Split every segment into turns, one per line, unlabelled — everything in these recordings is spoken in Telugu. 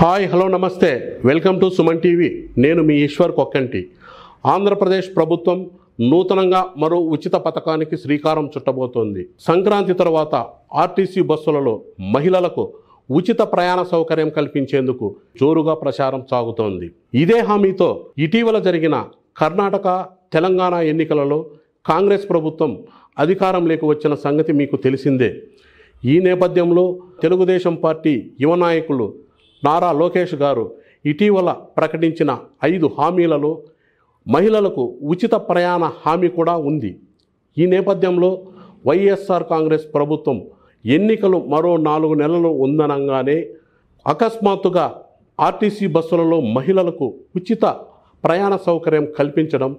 hi hello namaste welcome to Suman TV నేను మీ ఈశ్వర్ కొక్కంటి ఆంధ్రప్రదేశ్ ప్రభుత్వం నూతనంగా మరో ఉచిత పథకానికి శ్రీకారం చుట్టబోతోంది సంక్రాంతి తర్వాత ఆర్టీసీ బస్సులలో మహిళలకు ఉచిత ప్రయాణ సౌకర్యం కల్పించేందుకు జోరుగా ప్రచారం సాగుతోంది ఇదే హామీతో ఇటీవల జరిగిన కర్ణాటక తెలంగాణ ఎన్నికలలో కాంగ్రెస్ ప్రభుత్వం అధికారం లేక వచ్చిన సంగతి మీకు తెలిసిందే ఈ నేపథ్యంలో తెలుగుదేశం పార్టీ యువ నాయకులు నారా లోకేష్ గారు ఇటీవల ప్రకటించిన ఐదు హామీలలో మహిళలకు ఉచిత ప్రయాణ హామీ కూడా ఉంది ఈ నేపథ్యంలో వైఎస్ఆర్ కాంగ్రెస్ ప్రభుత్వం ఎన్నికలు మరో నాలుగు నెలలు ఉందనంగానే అకస్మాత్తుగా ఆర్టీసీ బస్సులలో మహిళలకు ఉచిత ప్రయాణ సౌకర్యం కల్పించడం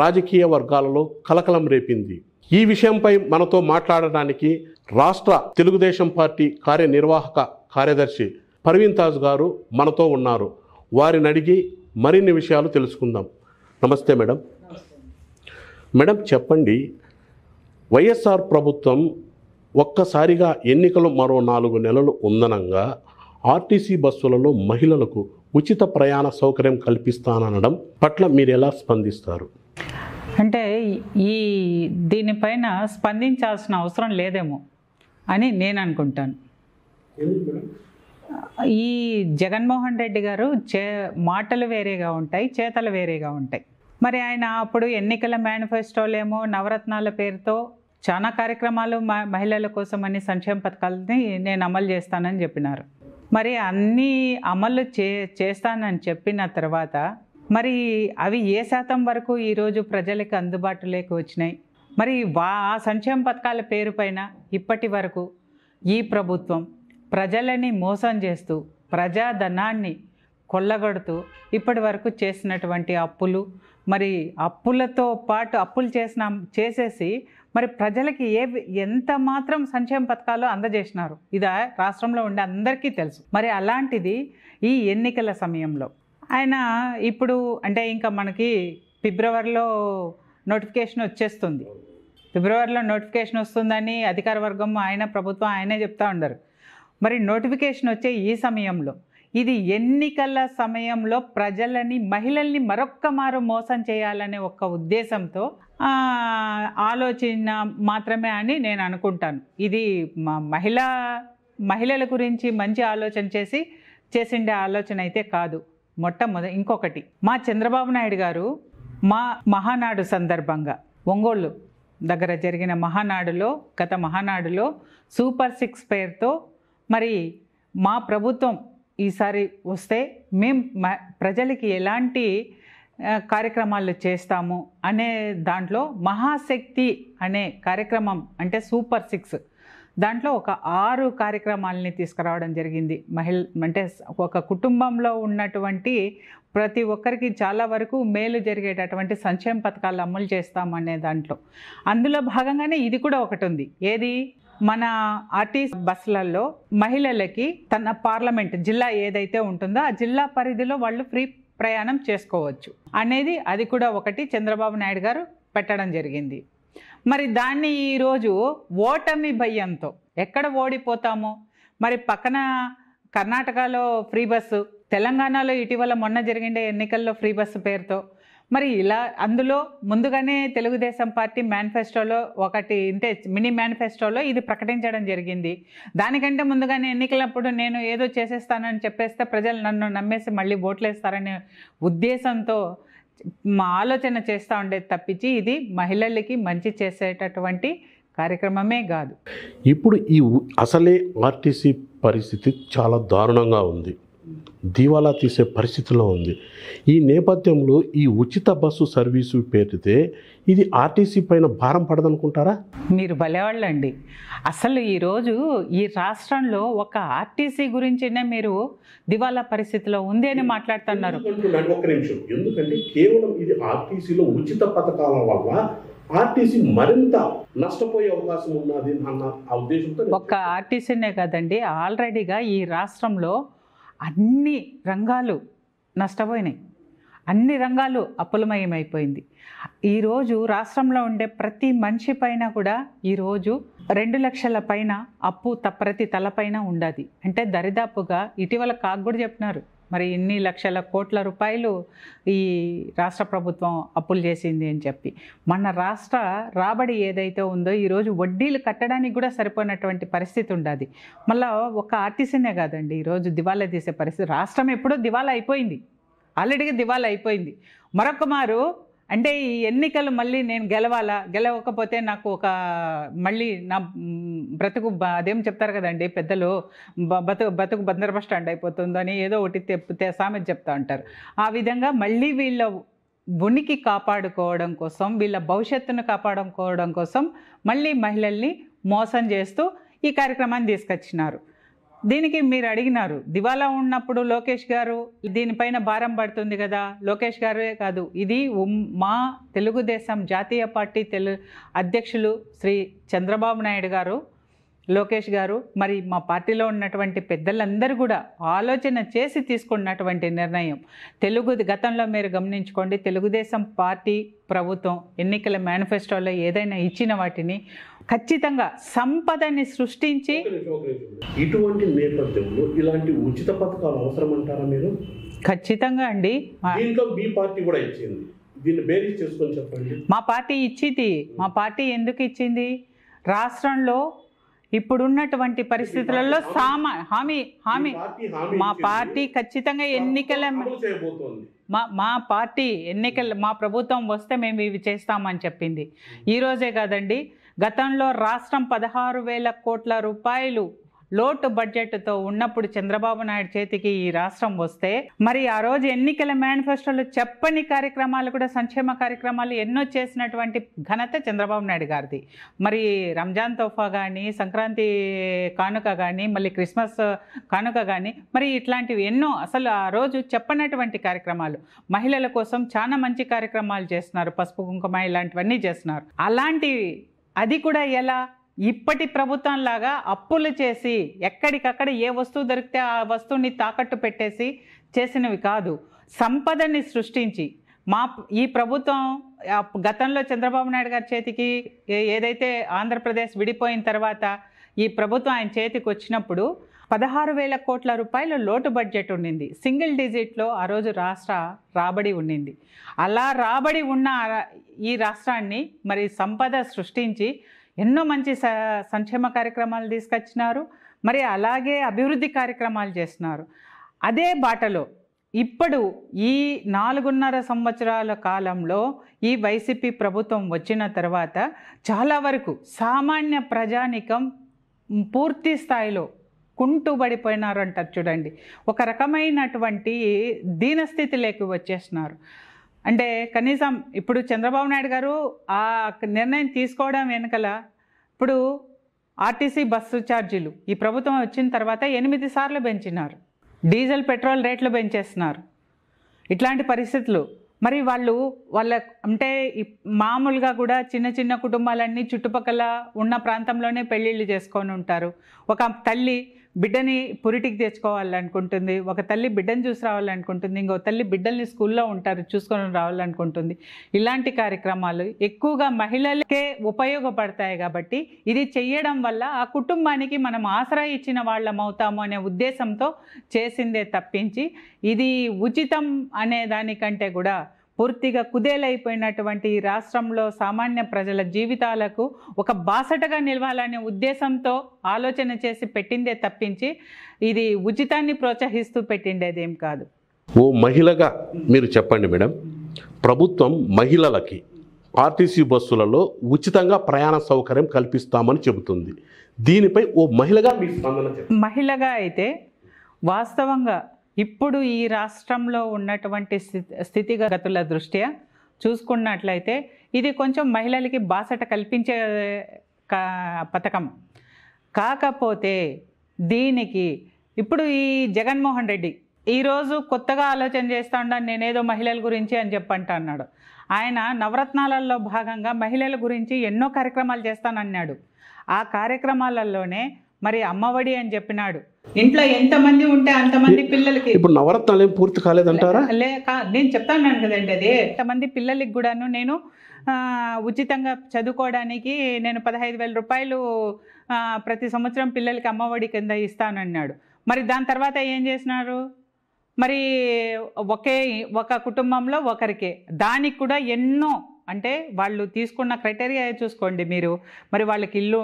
రాజకీయ వర్గాలలో కలకలం రేపింది ఈ విషయంపై మనతో మాట్లాడడానికి రాష్ట్ర తెలుగుదేశం పార్టీ కార్యనిర్వాహక కార్యదర్శి పర్వీన్ తాజ్ గారు మనతో ఉన్నారు వారిని అడిగి మరిన్ని విషయాలు తెలుసుకుందాం నమస్తే మేడం మేడం చెప్పండి వైఎస్ఆర్ ప్రభుత్వం ఒక్కసారిగా ఎన్నికలు మరో నాలుగు నెలలు ఉందనంగా ఆర్టీసీ బస్సులలో మహిళలకు ఉచిత ప్రయాణ సౌకర్యం కల్పిస్తాననడం పట్ల మీరు ఎలా స్పందిస్తారు
అంటే ఈ దీనిపైన స్పందించాల్సిన అవసరం లేదేమో అని నేను అనుకుంటాను ఈ జగన్మోహన్ రెడ్డి గారు చే మాటలు వేరేగా ఉంటాయి చేతలు వేరేగా ఉంటాయి మరి ఆయన అప్పుడు ఎన్నికల మేనిఫెస్టోలేమో నవరత్నాల పేరుతో చాలా కార్యక్రమాలు మహిళల కోసం అని సంక్షేమ పథకాలని నేను అమలు చేస్తానని చెప్పినారు మరి అన్నీ అమలు చే చేస్తానని చెప్పిన తర్వాత మరి అవి ఏ శాతం వరకు ఈరోజు ప్రజలకు అందుబాటులోకి వచ్చినాయి మరి వా ఆ సంక్షేమ పథకాల పేరుపైన ఇప్పటి వరకు ఈ ప్రభుత్వం ప్రజలని మోసం చేస్తూ ప్రజాధనాన్ని కొల్లగొడుతూ ఇప్పటి వరకు చేసినటువంటి అప్పులు మరి అప్పులతో పాటు అప్పులు చేసిన చేసేసి మరి ప్రజలకి ఏ ఎంత మాత్రం సంక్షేమ పథకాలు అందజేసినారు ఇదా రాష్ట్రంలో ఉండే అందరికీ తెలుసు మరి అలాంటిది ఈ ఎన్నికల సమయంలో ఆయన ఇప్పుడు అంటే ఇంకా మనకి ఫిబ్రవరిలో నోటిఫికేషన్ వచ్చేస్తుంది ఫిబ్రవరిలో నోటిఫికేషన్ వస్తుందని అధికార వర్గం ఆయన ప్రభుత్వం ఆయనే చెప్తా ఉండరు మరి నోటిఫికేషన్ వచ్చే ఈ సమయంలో ఇది ఎన్నికల సమయంలో ప్రజలని మహిళల్ని మరొక్క మారు మోసం చేయాలనే ఒక ఉద్దేశంతో ఆలోచన మాత్రమే అని నేను అనుకుంటాను ఇది మహిళా మహిళల గురించి మంచి ఆలోచన చేసి చేసిండే ఆలోచన అయితే కాదు మొట్టమొదటి ఇంకొకటి మా చంద్రబాబు నాయుడు గారు మా మహానాడు సందర్భంగా ఒంగోళ్ళు దగ్గర జరిగిన మహానాడులో గత మహానాడులో సూపర్ సిక్స్ పేరుతో మరి మా ప్రభుత్వం ఈసారి వస్తే మేము ప్రజలకి ఎలాంటి కార్యక్రమాలు చేస్తాము అనే దాంట్లో మహాశక్తి అనే కార్యక్రమం అంటే సూపర్ సిక్స్ దాంట్లో ఒక ఆరు కార్యక్రమాలని తీసుకురావడం జరిగింది మహిళ అంటే ఒక కుటుంబంలో ఉన్నటువంటి ప్రతి ఒక్కరికి చాలా వరకు మేలు జరిగేటటువంటి సంక్షేమ పథకాలు అమలు చేస్తామనే దాంట్లో అందులో భాగంగానే ఇది కూడా ఒకటి ఉంది ఏది మన ఆర్టీ బస్సులలో మహిళలకి తన పార్లమెంట్ జిల్లా ఏదైతే ఉంటుందో ఆ జిల్లా పరిధిలో వాళ్ళు ఫ్రీ ప్రయాణం చేసుకోవచ్చు అనేది అది కూడా ఒకటి చంద్రబాబు నాయుడు గారు పెట్టడం జరిగింది మరి దాన్ని ఈరోజు ఓటమి భయంతో ఎక్కడ ఓడిపోతామో మరి పక్కన కర్ణాటకలో ఫ్రీ బస్సు తెలంగాణలో ఇటీవల మొన్న జరిగిన ఎన్నికల్లో ఫ్రీ బస్సు పేరుతో మరి ఇలా అందులో ముందుగానే తెలుగుదేశం పార్టీ మేనిఫెస్టోలో ఒకటి అంటే మినీ మేనిఫెస్టోలో ఇది ప్రకటించడం జరిగింది దానికంటే ముందుగానే ఎన్నికలప్పుడు నేను ఏదో చేసేస్తానని చెప్పేస్తే ప్రజలు నన్ను నమ్మేసి మళ్ళీ ఓట్లేస్తారనే ఉద్దేశంతో మా ఆలోచన చేస్తూ ఉండేది తప్పించి ఇది మహిళలకి మంచి చేసేటటువంటి కార్యక్రమమే కాదు
ఇప్పుడు ఈ అసలే ఆర్టీసీ పరిస్థితి చాలా దారుణంగా ఉంది దివాలా తీసే పరిస్థితిలో ఉంది ఈ నేపథ్యంలో ఈ ఉచిత బస్సు సర్వీసు పేరితే ఇది ఆర్టీసీ పైన భారం పడదనుకుంటారా
మీరు అండి అసలు ఈరోజు ఈ రాష్ట్రంలో ఒక ఆర్టీసీ గురించినే మీరు దివాలా పరిస్థితిలో ఉంది అని మాట్లాడుతున్నారు ఒక
కేవలం ఇది ఆర్టీసీలో ఉచిత పథకాల వల్ల ఆర్టీసీ మరింత నష్టపోయే అవకాశం ఉన్నది
ఒక్క ఆర్టీసీనే కాదండి ఆల్రెడీగా ఈ రాష్ట్రంలో అన్ని రంగాలు నష్టపోయినాయి అన్ని రంగాలు అప్పులమయమైపోయింది ఈరోజు రాష్ట్రంలో ఉండే ప్రతి మనిషి పైన కూడా ఈరోజు రెండు లక్షల పైన అప్పు ప్రతి తలపైన ఉండదు అంటే దరిదాపుగా ఇటీవల కాకు కూడా చెప్పినారు మరి ఇన్ని లక్షల కోట్ల రూపాయలు ఈ రాష్ట్ర ప్రభుత్వం అప్పులు చేసింది అని చెప్పి మన రాష్ట్ర రాబడి ఏదైతే ఉందో ఈరోజు వడ్డీలు కట్టడానికి కూడా సరిపోయినటువంటి పరిస్థితి ఉండదు మళ్ళీ ఒక ఆర్టీసీనే కాదండి ఈరోజు దివాలా తీసే పరిస్థితి రాష్ట్రం ఎప్పుడో దివాలా అయిపోయింది ఆల్రెడీగా దివాలా అయిపోయింది మరొక మారు అంటే ఈ ఎన్నికలు మళ్ళీ నేను గెలవాలా గెలవకపోతే నాకు ఒక మళ్ళీ నా బ్రతుకు అదేం చెప్తారు కదండి పెద్దలు బతుకు బతుకు బందరబస్టాండ్ అయిపోతుందని ఏదో ఒకటి తెప్పితే సామెత చెప్తా ఉంటారు ఆ విధంగా మళ్ళీ వీళ్ళ ఉనికి కాపాడుకోవడం కోసం వీళ్ళ భవిష్యత్తును కాపాడుకోవడం కోసం మళ్ళీ మహిళల్ని మోసం చేస్తూ ఈ కార్యక్రమాన్ని తీసుకొచ్చినారు దీనికి మీరు అడిగినారు దివాలా ఉన్నప్పుడు లోకేష్ గారు దీనిపైన భారం పడుతుంది కదా లోకేష్ గారే కాదు ఇది మా తెలుగుదేశం జాతీయ పార్టీ తెలు అధ్యక్షులు శ్రీ చంద్రబాబు నాయుడు గారు లోకేష్ గారు మరి మా పార్టీలో ఉన్నటువంటి పెద్దలందరూ కూడా ఆలోచన చేసి తీసుకున్నటువంటి నిర్ణయం తెలుగు గతంలో మీరు గమనించుకోండి తెలుగుదేశం పార్టీ ప్రభుత్వం ఎన్నికల మేనిఫెస్టోలో ఏదైనా ఇచ్చిన వాటిని ఖచ్చితంగా సంపదని సృష్టించి
ఇటువంటి నేపథ్యంలో ఇలాంటి ఉచిత పథకాలు అవసరం అంటారా మీరు
ఖచ్చితంగా అండి
మీ పార్టీ కూడా ఇచ్చింది దీన్ని బేరీ చేసుకొని
చెప్పండి మా పార్టీ ఇచ్చింది మా పార్టీ ఎందుకు ఇచ్చింది రాష్ట్రంలో ఇప్పుడున్నటువంటి పరిస్థితులలో సామా హామీ హామీ మా పార్టీ ఖచ్చితంగా ఎన్నికల మా మా పార్టీ ఎన్నికలు మా ప్రభుత్వం వస్తే మేము ఇవి చేస్తామని చెప్పింది ఈరోజే కాదండి గతంలో రాష్ట్రం పదహారు వేల కోట్ల రూపాయలు లోటు బడ్జెట్తో ఉన్నప్పుడు చంద్రబాబు నాయుడు చేతికి ఈ రాష్ట్రం వస్తే మరి ఆ రోజు ఎన్నికల మేనిఫెస్టోలు చెప్పని కార్యక్రమాలు కూడా సంక్షేమ కార్యక్రమాలు ఎన్నో చేసినటువంటి ఘనత చంద్రబాబు నాయుడు గారిది మరి రంజాన్ తోఫా కానీ సంక్రాంతి కానుక కానీ మళ్ళీ క్రిస్మస్ కానుక కానీ మరి ఇట్లాంటివి ఎన్నో అసలు ఆ రోజు చెప్పనటువంటి కార్యక్రమాలు మహిళల కోసం చాలా మంచి కార్యక్రమాలు చేస్తున్నారు పసుపు కుంకుమ ఇలాంటివన్నీ చేస్తున్నారు అలాంటివి అది కూడా ఎలా ఇప్పటి ప్రభుత్వంలాగా అప్పులు చేసి ఎక్కడికక్కడ ఏ వస్తువు దొరికితే ఆ వస్తువుని తాకట్టు పెట్టేసి చేసినవి కాదు సంపదని సృష్టించి మా ఈ ప్రభుత్వం గతంలో చంద్రబాబు నాయుడు గారి చేతికి ఏదైతే ఆంధ్రప్రదేశ్ విడిపోయిన తర్వాత ఈ ప్రభుత్వం ఆయన చేతికి వచ్చినప్పుడు పదహారు వేల కోట్ల రూపాయల లోటు బడ్జెట్ ఉండింది సింగిల్ డిజిట్లో ఆ రోజు రాష్ట్ర రాబడి ఉండింది అలా రాబడి ఉన్న ఈ రాష్ట్రాన్ని మరి సంపద సృష్టించి ఎన్నో మంచి సంక్షేమ కార్యక్రమాలు తీసుకొచ్చినారు మరి అలాగే అభివృద్ధి కార్యక్రమాలు చేస్తున్నారు అదే బాటలో ఇప్పుడు ఈ నాలుగున్నర సంవత్సరాల కాలంలో ఈ వైసీపీ ప్రభుత్వం వచ్చిన తర్వాత చాలా వరకు సామాన్య ప్రజానికం పూర్తి స్థాయిలో కుంటుబడిపోయినారు అంటారు చూడండి ఒక రకమైనటువంటి దీనస్థితిలోకి వచ్చేస్తున్నారు అంటే కనీసం ఇప్పుడు చంద్రబాబు నాయుడు గారు ఆ నిర్ణయం తీసుకోవడం వెనకల ఇప్పుడు ఆర్టీసీ బస్సు ఛార్జీలు ఈ ప్రభుత్వం వచ్చిన తర్వాత ఎనిమిది సార్లు పెంచినారు డీజిల్ పెట్రోల్ రేట్లు పెంచేస్తున్నారు ఇట్లాంటి పరిస్థితులు మరి వాళ్ళు వాళ్ళ అంటే మామూలుగా కూడా చిన్న చిన్న కుటుంబాలన్నీ చుట్టుపక్కల ఉన్న ప్రాంతంలోనే పెళ్ళిళ్ళు చేసుకొని ఉంటారు ఒక తల్లి బిడ్డని పురిటికి తెచ్చుకోవాలనుకుంటుంది ఒక తల్లి బిడ్డను చూసి రావాలనుకుంటుంది ఇంకో తల్లి బిడ్డల్ని స్కూల్లో ఉంటారు చూసుకొని రావాలనుకుంటుంది ఇలాంటి కార్యక్రమాలు ఎక్కువగా మహిళలకే ఉపయోగపడతాయి కాబట్టి ఇది చేయడం వల్ల ఆ కుటుంబానికి మనం ఆసరా ఇచ్చిన వాళ్ళం అవుతాము అనే ఉద్దేశంతో చేసిందే తప్పించి ఇది ఉచితం అనే దానికంటే కూడా పూర్తిగా కుదేలైపోయినటువంటి ఈ రాష్ట్రంలో సామాన్య ప్రజల జీవితాలకు ఒక బాసటగా నిలవాలనే ఉద్దేశంతో ఆలోచన చేసి పెట్టిందే తప్పించి ఇది ఉచితాన్ని ప్రోత్సహిస్తూ పెట్టిండేదేం కాదు
ఓ మహిళగా మీరు చెప్పండి మేడం ప్రభుత్వం మహిళలకి ఆర్టీసీ బస్సులలో ఉచితంగా ప్రయాణ సౌకర్యం కల్పిస్తామని చెబుతుంది దీనిపై ఓ మహిళగా మీ
స్పందన మహిళగా అయితే వాస్తవంగా ఇప్పుడు ఈ రాష్ట్రంలో ఉన్నటువంటి స్థితిగతుల దృష్ట్యా చూసుకున్నట్లయితే ఇది కొంచెం మహిళలకి బాసట కల్పించే పథకం కాకపోతే దీనికి ఇప్పుడు ఈ జగన్మోహన్ రెడ్డి ఈరోజు కొత్తగా ఆలోచన చేస్తూ ఉన్నాను నేనేదో మహిళల గురించి అని చెప్పంట అన్నాడు ఆయన నవరత్నాలలో భాగంగా మహిళల గురించి ఎన్నో కార్యక్రమాలు చేస్తానన్నాడు ఆ కార్యక్రమాలలోనే మరి అమ్మఒడి అని చెప్పినాడు ఇంట్లో ఎంతమంది ఉంటే అంతమంది పిల్లలకి ఇప్పుడు
నవరత్నాలు ఏం పూర్తి కాలేదంటారా
లేక నేను చెప్తాను కదండి అది ఎంతమంది పిల్లలకి కూడాను నేను ఉచితంగా చదువుకోవడానికి నేను పదహైదు వేల రూపాయలు ప్రతి సంవత్సరం పిల్లలకి అమ్మఒడి కింద ఇస్తానన్నాడు మరి దాని తర్వాత ఏం చేసినారు మరి ఒకే ఒక కుటుంబంలో ఒకరికే దానికి కూడా ఎన్నో అంటే వాళ్ళు తీసుకున్న క్రైటీరియా చూసుకోండి మీరు మరి వాళ్ళకి ఇల్లు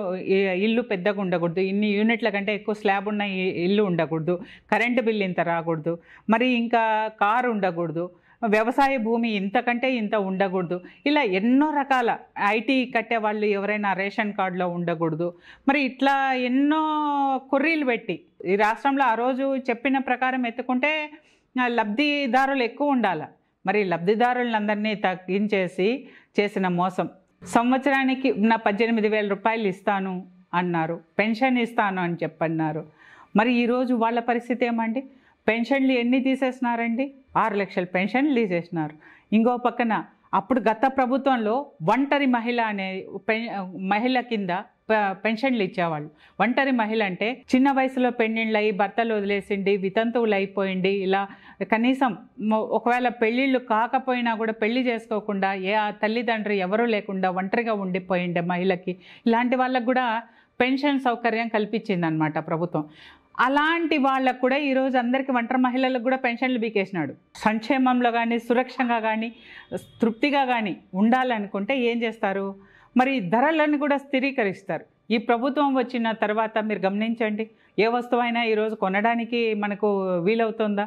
ఇల్లు పెద్దగా ఉండకూడదు ఇన్ని యూనిట్ల కంటే ఎక్కువ స్లాబ్ ఉన్న ఇల్లు ఉండకూడదు కరెంటు బిల్ ఇంత రాకూడదు మరి ఇంకా కారు ఉండకూడదు వ్యవసాయ భూమి ఇంతకంటే ఇంత ఉండకూడదు ఇలా ఎన్నో రకాల ఐటీ కట్టే వాళ్ళు ఎవరైనా రేషన్ కార్డులో ఉండకూడదు మరి ఇట్లా ఎన్నో కొర్రీలు పెట్టి ఈ రాష్ట్రంలో ఆ రోజు చెప్పిన ప్రకారం ఎత్తుకుంటే లబ్ధిదారులు ఎక్కువ ఉండాలి మరి లబ్ధిదారులందరినీ తగ్గించేసి చేసిన మోసం సంవత్సరానికి నా పద్దెనిమిది వేల రూపాయలు ఇస్తాను అన్నారు పెన్షన్ ఇస్తాను అని చెప్పన్నారు మరి ఈరోజు వాళ్ళ పరిస్థితి ఏమండి పెన్షన్లు ఎన్ని తీసేసినారండి ఆరు లక్షల పెన్షన్లు తీసేసినారు ఇంకో పక్కన అప్పుడు గత ప్రభుత్వంలో ఒంటరి మహిళ అనే మహిళ కింద పెన్షన్లు ఇచ్చేవాళ్ళు ఒంటరి మహిళ అంటే చిన్న వయసులో పెళ్ళిళ్ళు అయ్యి భర్తలు వదిలేసిండి వితంతువులు అయిపోయింది ఇలా కనీసం ఒకవేళ పెళ్ళిళ్ళు కాకపోయినా కూడా పెళ్లి చేసుకోకుండా ఏ ఆ తల్లిదండ్రులు ఎవరూ లేకుండా ఒంటరిగా ఉండిపోయింది మహిళకి ఇలాంటి వాళ్ళకు కూడా పెన్షన్ సౌకర్యం కల్పించిందనమాట ప్రభుత్వం అలాంటి వాళ్ళకు కూడా ఈరోజు అందరికీ ఒంటరి మహిళలకు కూడా పెన్షన్లు బీకేసినాడు సంక్షేమంలో కానీ సురక్షంగా కానీ తృప్తిగా కానీ ఉండాలనుకుంటే ఏం చేస్తారు మరి ధరలను కూడా స్థిరీకరిస్తారు ఈ ప్రభుత్వం వచ్చిన తర్వాత మీరు గమనించండి ఏ వస్తువు అయినా ఈరోజు కొనడానికి మనకు వీలవుతుందా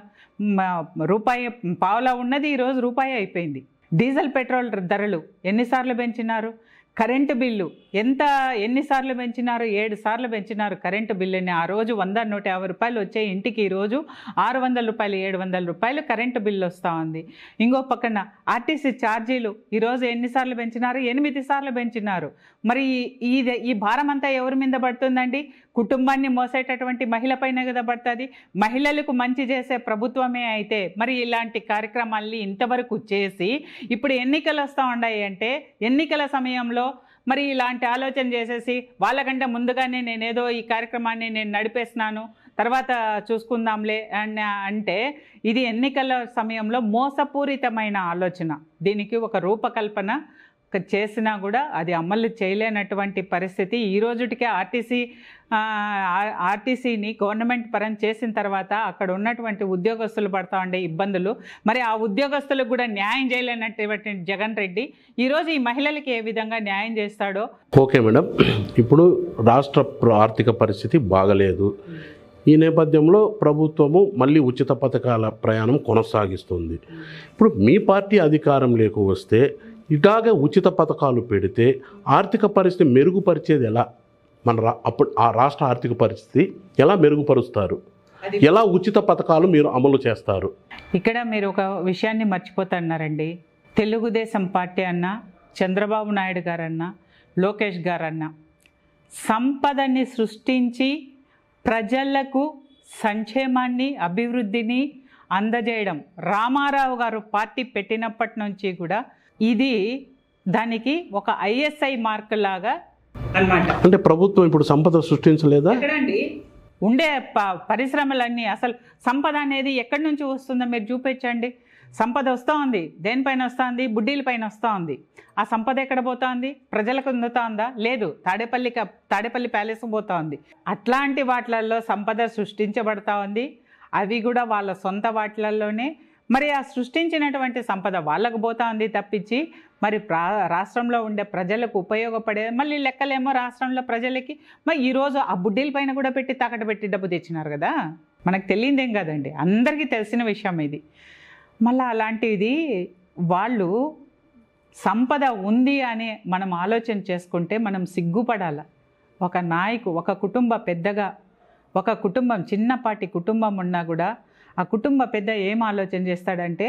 రూపాయి పావులా ఉన్నది ఈరోజు రూపాయి అయిపోయింది డీజిల్ పెట్రోల్ ధరలు ఎన్నిసార్లు పెంచినారు కరెంటు బిల్లు ఎంత ఎన్నిసార్లు పెంచినారు ఏడు సార్లు పెంచినారు కరెంటు బిల్లుని ఆ రోజు వంద నూట యాభై రూపాయలు వచ్చే ఇంటికి ఈరోజు ఆరు వందల రూపాయలు ఏడు వందల రూపాయలు కరెంటు బిల్లు వస్తూ ఉంది ఇంకో పక్కన ఆర్టీసీ ఛార్జీలు ఈరోజు ఎన్నిసార్లు పెంచినారు ఎనిమిది సార్లు పెంచినారు మరి ఈ ఈ భారం అంతా ఎవరి మీద పడుతుందండి కుటుంబాన్ని మోసేటటువంటి మహిళపైన కదా పడుతుంది మహిళలకు మంచి చేసే ప్రభుత్వమే అయితే మరి ఇలాంటి కార్యక్రమాల్ని ఇంతవరకు చేసి ఇప్పుడు ఎన్నికలు వస్తూ ఉన్నాయి అంటే ఎన్నికల సమయంలో మరి ఇలాంటి ఆలోచన చేసేసి వాళ్ళకంటే ముందుగానే నేనేదో ఈ కార్యక్రమాన్ని నేను నడిపేస్తున్నాను తర్వాత చూసుకుందాంలే అని అంటే ఇది ఎన్నికల సమయంలో మోసపూరితమైన ఆలోచన దీనికి ఒక రూపకల్పన చేసినా కూడా అది అమలు చేయలేనటువంటి పరిస్థితి ఈ రోజుటికే ఆర్టీసీ ఆర్టీసీని గవర్నమెంట్ పరం చేసిన తర్వాత అక్కడ ఉన్నటువంటి ఉద్యోగస్తులు పడతా ఉండే ఇబ్బందులు మరి ఆ ఉద్యోగస్తులకు కూడా న్యాయం చేయలేనటువంటి జగన్ రెడ్డి ఈరోజు ఈ మహిళలకి ఏ విధంగా న్యాయం చేస్తాడో
ఓకే మేడం ఇప్పుడు రాష్ట్ర ఆర్థిక పరిస్థితి బాగలేదు ఈ నేపథ్యంలో ప్రభుత్వము మళ్ళీ ఉచిత పథకాల ప్రయాణం కొనసాగిస్తుంది ఇప్పుడు మీ పార్టీ అధికారం లేకు వస్తే ఇలాగే ఉచిత పథకాలు పెడితే ఆర్థిక పరిస్థితి మెరుగుపరిచేది ఎలా మన రా అప్పుడు ఆ రాష్ట్ర ఆర్థిక పరిస్థితి ఎలా మెరుగుపరుస్తారు ఎలా ఉచిత పథకాలు మీరు అమలు చేస్తారు
ఇక్కడ మీరు ఒక విషయాన్ని మర్చిపోతున్నారండి తెలుగుదేశం పార్టీ అన్న చంద్రబాబు నాయుడు గారన్న లోకేష్ గారన్న సంపదని సృష్టించి ప్రజలకు సంక్షేమాన్ని అభివృద్ధిని అందజేయడం రామారావు గారు పార్టీ పెట్టినప్పటి నుంచి కూడా ఇది దానికి ఒక ఐఎస్ఐ మార్క్ లాగా అనమాట
అంటే ప్రభుత్వం ఇప్పుడు సంపద సృష్టించలేదా
ఉండే ప పరిశ్రమలన్నీ అసలు సంపద అనేది ఎక్కడి నుంచి వస్తుందో మీరు చూపించండి సంపద వస్తూ ఉంది దేనిపైన వస్తుంది బుడ్డీల పైన వస్తూ ఉంది ఆ సంపద ఎక్కడ పోతోంది ప్రజలకు ఉందా లేదు తాడేపల్లి తాడేపల్లి ప్యాలెస్ పోతోంది అట్లాంటి వాటిలలో సంపద సృష్టించబడతా ఉంది అవి కూడా వాళ్ళ సొంత వాటిలలోనే మరి ఆ సృష్టించినటువంటి సంపద వాళ్ళకు పోతా ఉంది తప్పించి మరి ప్రా రాష్ట్రంలో ఉండే ప్రజలకు ఉపయోగపడేది మళ్ళీ లెక్కలేమో రాష్ట్రంలో ప్రజలకి మరి ఈరోజు ఆ బుడ్డీల పైన కూడా పెట్టి తాకట పెట్టి డబ్బు తెచ్చినారు కదా మనకు తెలియదేం కాదండి అందరికీ తెలిసిన విషయం ఇది మళ్ళీ అలాంటిది వాళ్ళు సంపద ఉంది అని మనం ఆలోచన చేసుకుంటే మనం సిగ్గుపడాల ఒక నాయకు ఒక కుటుంబ పెద్దగా ఒక కుటుంబం చిన్నపాటి కుటుంబం ఉన్నా కూడా ఆ కుటుంబ పెద్ద ఏం ఆలోచన చేస్తాడంటే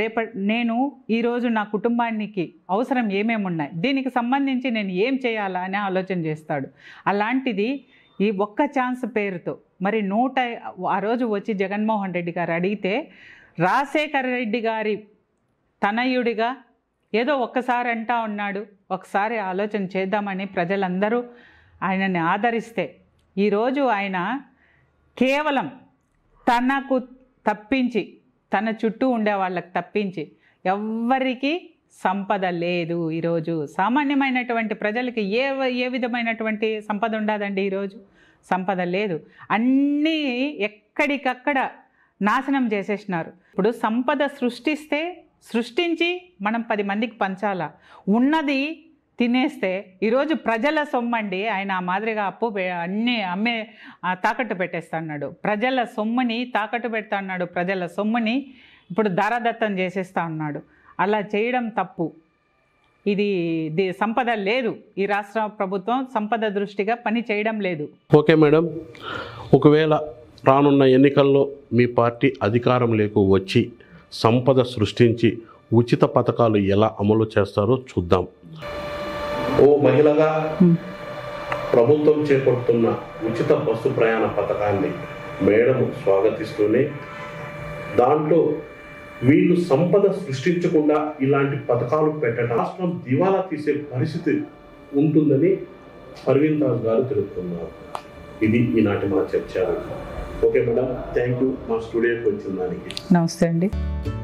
రేప నేను ఈరోజు నా కుటుంబానికి అవసరం ఏమేమి ఉన్నాయి దీనికి సంబంధించి నేను ఏం చేయాలా అని ఆలోచన చేస్తాడు అలాంటిది ఈ ఒక్క ఛాన్స్ పేరుతో మరి నూట ఆ రోజు వచ్చి జగన్మోహన్ రెడ్డి గారు అడిగితే రాజశేఖర రెడ్డి గారి తనయుడిగా ఏదో ఒక్కసారి అంటా ఉన్నాడు ఒకసారి ఆలోచన చేద్దామని ప్రజలందరూ ఆయనని ఆదరిస్తే ఈరోజు ఆయన కేవలం తనకు తప్పించి తన చుట్టూ ఉండే వాళ్ళకి తప్పించి ఎవ్వరికీ సంపద లేదు ఈరోజు సామాన్యమైనటువంటి ప్రజలకి ఏ ఏ విధమైనటువంటి సంపద ఉండదండి ఈరోజు సంపద లేదు అన్నీ ఎక్కడికక్కడ నాశనం చేసేసినారు ఇప్పుడు సంపద సృష్టిస్తే సృష్టించి మనం పది మందికి పంచాలా ఉన్నది తినేస్తే ఈరోజు ప్రజల సొమ్మండి ఆయన ఆ మాదిరిగా అప్పు అన్నీ అమ్మే తాకట్టు పెట్టేస్తాడు ప్రజల సొమ్ముని తాకట్టు పెడతా అన్నాడు ప్రజల సొమ్ముని ఇప్పుడు దారాదత్తం చేసేస్తా ఉన్నాడు అలా చేయడం తప్పు ఇది సంపద లేదు ఈ రాష్ట్ర ప్రభుత్వం సంపద దృష్టిగా పని చేయడం లేదు
ఓకే మేడం ఒకవేళ రానున్న ఎన్నికల్లో మీ పార్టీ అధికారంలోకి వచ్చి సంపద సృష్టించి ఉచిత పథకాలు ఎలా అమలు చేస్తారో చూద్దాం ఓ మహిళగా ప్రభుత్వం చేపడుతున్న ఉచిత బస్సు ప్రయాణ పథకాన్ని మేడం స్వాగతిస్తూనే దాంట్లో వీళ్ళు సంపద సృష్టించకుండా ఇలాంటి పథకాలు పెట్టడం రాష్ట్రం దివాలా తీసే పరిస్థితి ఉంటుందని అరవింద్ దాస్ గారు తెలుపుతున్నారు ఇది ఈనాటి మా చర్చ ఓకే మేడం థ్యాంక్ యూ మా స్టూడియోకి వచ్చిన దానికి
నమస్తే అండి